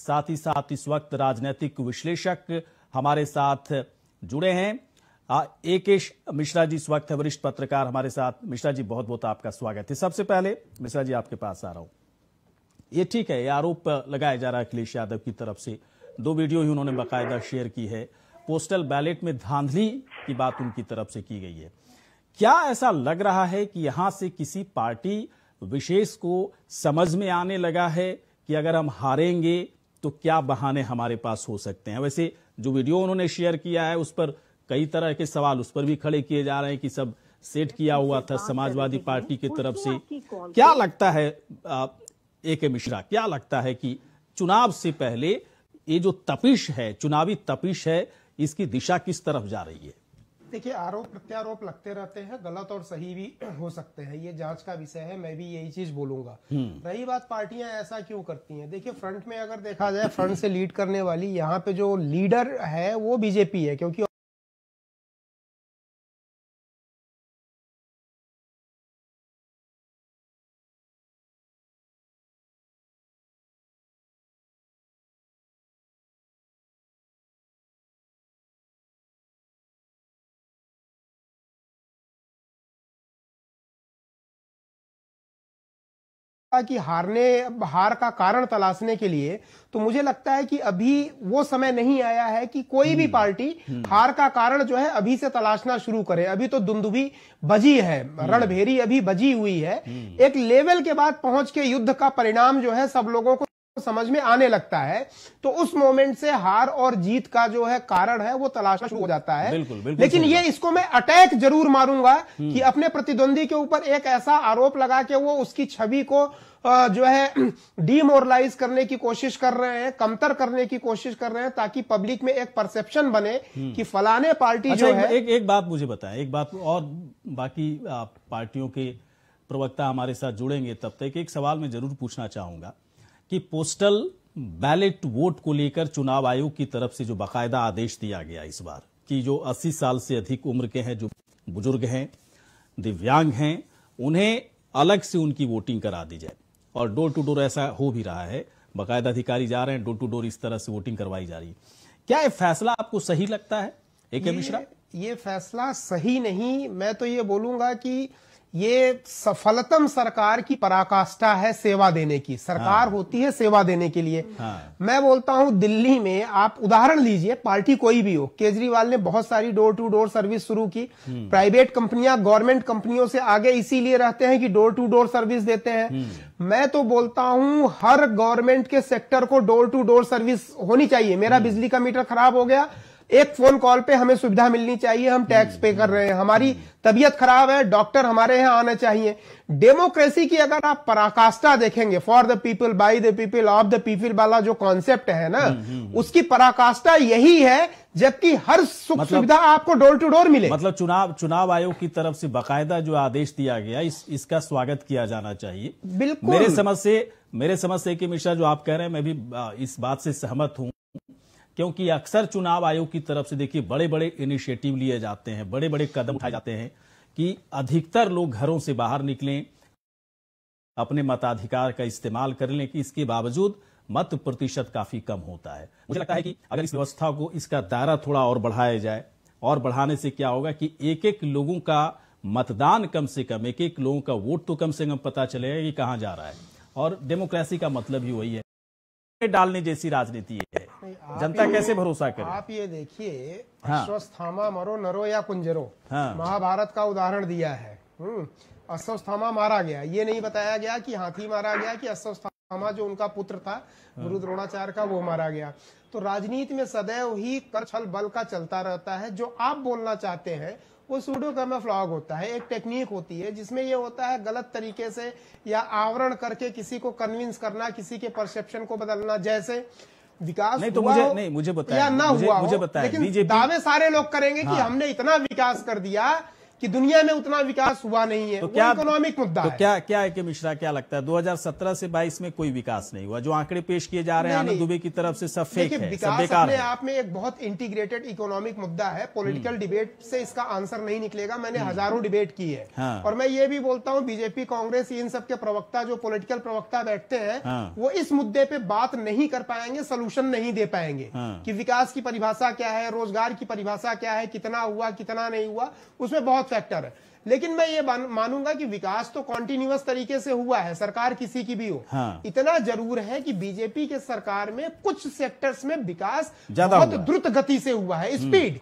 साथ ही साथ इस वक्त राजनीतिक विश्लेषक हमारे साथ जुड़े हैं एकेश मिश्रा जी इस वक्त वरिष्ठ पत्रकार हमारे साथ मिश्रा जी बहुत बहुत आपका स्वागत है सबसे पहले मिश्रा जी आपके पास आ रहा हूं ये ठीक है ये आरोप लगाया जा रहा है अखिलेश यादव की तरफ से दो वीडियो ही उन्होंने बाकायदा शेयर की है पोस्टल बैलेट में धांधली की बात उनकी तरफ से की गई है क्या ऐसा लग रहा है कि यहां से किसी पार्टी विशेष को समझ में आने लगा है कि अगर हम हारेंगे तो क्या बहाने हमारे पास हो सकते हैं वैसे जो वीडियो उन्होंने शेयर किया है उस पर कई तरह के सवाल उस पर भी खड़े किए जा रहे हैं कि सब सेट किया हुआ था समाजवादी पार्टी की तरफ से क्या लगता है ए के मिश्रा क्या लगता है कि चुनाव से पहले ये जो तपिश है चुनावी तपिश है इसकी दिशा किस तरफ जा रही है देखिए आरोप प्रत्यारोप लगते रहते हैं गलत और सही भी हो सकते हैं ये जांच का विषय है मैं भी यही चीज बोलूंगा हम्म। रही बात पार्टियां ऐसा क्यों करती हैं देखिए फ्रंट में अगर देखा जाए फ्रंट से लीड करने वाली यहाँ पे जो लीडर है वो बीजेपी है क्योंकि कि हारने हार का कारण तलाशने के लिए तो मुझे लगता है कि अभी वो समय नहीं आया है कि कोई भी हम्म, पार्टी हम्म। हार का कारण जो है अभी से तलाशना शुरू करे अभी तो दुंदुभी बजी है हम्म। रणभेरी अभी बजी हुई है एक लेवल के बाद पहुंच के युद्ध का परिणाम जो है सब लोगों को समझ में आने लगता है तो उस मोमेंट से हार और जीत का जो है कारण है वो तलाशना शुरू हो जाता है बिल्कुल, बिल्कुल लेकिन ये इसको मैं अटैक जरूर मारूंगा हम्म। कि अपने प्रतिद्वंदी के ऊपर एक ऐसा आरोप लगा के वो उसकी छवि को जो है डीमोरलाइज करने की कोशिश कर रहे हैं कमतर करने की कोशिश कर रहे हैं ताकि पब्लिक में एक परसेप्शन बने हम्म। कि फलाने पार्टी अच्छा, जो है एक एक बात मुझे बताए एक बात और बाकी पार्टियों के प्रवक्ता हमारे साथ जुड़ेंगे तब तक एक सवाल मैं जरूर पूछना चाहूंगा कि पोस्टल बैलेट वोट को लेकर चुनाव आयोग की तरफ से जो बाकायदा आदेश दिया गया इस बार कि जो 80 साल से अधिक उम्र के हैं जो बुजुर्ग हैं दिव्यांग हैं उन्हें अलग से उनकी वोटिंग करा दी जाए और डोर टू डोर ऐसा हो भी रहा है बाकायदा अधिकारी जा रहे हैं डोर टू डोर इस तरह से वोटिंग करवाई जा रही है क्या यह फैसला आपको सही लगता है ए के मिश्रा ये फैसला सही नहीं मैं तो ये बोलूंगा कि ये सफलतम सरकार की पराकाष्ठा है सेवा देने की सरकार हाँ। होती है सेवा देने के लिए हाँ। मैं बोलता हूं दिल्ली में आप उदाहरण लीजिए पार्टी कोई भी हो केजरीवाल ने बहुत सारी डोर टू डोर सर्विस शुरू की प्राइवेट कंपनियां गवर्नमेंट कंपनियों से आगे इसीलिए रहते हैं कि डोर टू डोर सर्विस देते हैं हम्म। मैं तो बोलता हूं हर गवर्नमेंट के सेक्टर को डोर टू डोर सर्विस होनी चाहिए मेरा हम्म। बिजली का मीटर खराब हो गया एक फोन कॉल पे हमें सुविधा मिलनी चाहिए हम टैक्स पे कर रहे हैं हमारी तबीयत खराब है डॉक्टर हमारे यहाँ आना चाहिए डेमोक्रेसी की अगर आप पराकाष्ठा देखेंगे for the people by the people of the people वाला जो कॉन्सेप्ट है ना हम्म, हम्म, हम्म। उसकी पराकाष्ठा यही है जबकि हर सुख मतलब, सुविधा आपको डोर टू डोर मिले मतलब चुनाव चुनाव आयोग की तरफ से बकायदा जो आदेश दिया गया इस इसका स्वागत किया जाना चाहिए बिल्कुल मेरे समझ से मेरे समझ से कि मिश्रा जो आप कह रहे हैं मैं भी इस बात से सहमत हूं क्योंकि अक्सर चुनाव आयोग की तरफ से देखिए बड़े बड़े इनिशिएटिव लिए जाते हैं बड़े बड़े कदम उठाए जाते हैं कि अधिकतर लोग घरों से बाहर निकलें अपने मताधिकार का इस्तेमाल कर लें कि इसके बावजूद मत प्रतिशत काफी कम होता है मुझे लगता है कि अगर इस व्यवस्था को इसका दायरा थोड़ा और बढ़ाया जाए और बढ़ाने से क्या होगा कि एक एक लोगों का मतदान कम से कम एक एक लोगों का वोट तो कम से कम पता चलेगा कि कहां जा रहा है और डेमोक्रेसी का मतलब ही वही है डालने जैसी राजनीति है जनता कैसे भरोसा करे आप ये देखिए हाँ। अश्वस्थामा मरो नरो या कुंजरो हाँ। महाभारत का उदाहरण दिया है हम्म। अश्वस्थामा मारा गया ये नहीं बताया गया कि हाथी मारा गया कि अश्वस्थामा जो उनका पुत्र था हाँ। गुरु द्रोणाचार्य का वो मारा गया तो राजनीति में सदैव ही कर छल बल का चलता रहता है जो आप बोलना चाहते हैं वो सूडो कैमोफ्लॉग होता है एक टेक्निक होती है जिसमें ये होता है गलत तरीके से या आवरण करके किसी को कन्विंस करना किसी के परसेप्शन को बदलना जैसे विकास नहीं तो मुझे नहीं मुझे बताया या ना मुझे, हुआ मुझे बताया लेकिन दावे सारे लोग करेंगे हाँ, कि हमने इतना विकास कर दिया कि दुनिया में उतना विकास हुआ नहीं है तो क्या इकोनॉमिक मुद्दा तो है। क्या क्या है कि मिश्रा क्या लगता है 2017 से 22 में कोई विकास नहीं हुआ जो आंकड़े पेश किए जा रहे हैं आनंद दुबे की तरफ से सब फेक है विकास सब अपने आप में एक बहुत इंटीग्रेटेड इकोनॉमिक मुद्दा है पोलिटिकल डिबेट हम्म। से इसका आंसर नहीं निकलेगा मैंने हम्म। हजारों डिबेट की है हाँ। और मैं ये भी बोलता हूँ बीजेपी कांग्रेस इन सब के प्रवक्ता जो पोलिटिकल प्रवक्ता बैठते हैं हाँ। वो इस मुद्दे पे बात नहीं कर पाएंगे सोल्यूशन नहीं दे पाएंगे हाँ। कि विकास की परिभाषा क्या है रोजगार की परिभाषा क्या है कितना हुआ कितना नहीं हुआ उसमें बहुत फैक्टर है लेकिन मैं ये मानूंगा कि विकास तो कॉन्टिन्यूस तरीके से हुआ है सरकार किसी की भी हो हाँ। इतना जरूर है कि बीजेपी के सरकार में कुछ सेक्टर्स में विकास बहुत द्रुत गति से हुआ है speed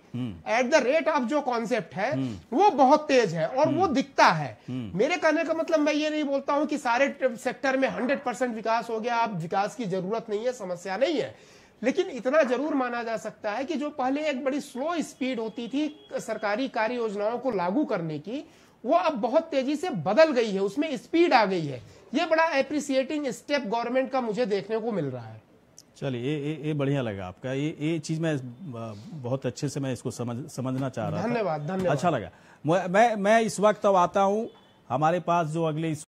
at the rate of जो कॉन्सेप्ट है हम्म। वो बहुत तेज है और वो हम्म। दिखता है हम्म। मेरे कहने का मतलब मैं ये नहीं बोलता हूँ कि सारे सेक्टर में हंड्रेड परसेंट विकास हो गया अब विकास की जरूरत नहीं है समस्या नहीं है लेकिन इतना जरूर माना जा सकता है कि जो पहले एक बड़ी स्लो स्पीड होती थी सरकारी कार्य योजनाओं को लागू करने की वो अब बहुत तेजी से बदल गई है उसमें स्पीड आ गई है ये बड़ा एप्रिसिएटिंग स्टेप गवर्नमेंट का मुझे देखने को मिल रहा है चलिए ये ये बढ़िया लगा आपका ये ये चीज मैं बहुत अच्छे से मैं इसको समझ समझना चाह रहा धन्यवाद धन्यवाद अच्छा लगा मैं मैं इस वक्त अब आता हूँ हमारे पास जो अगले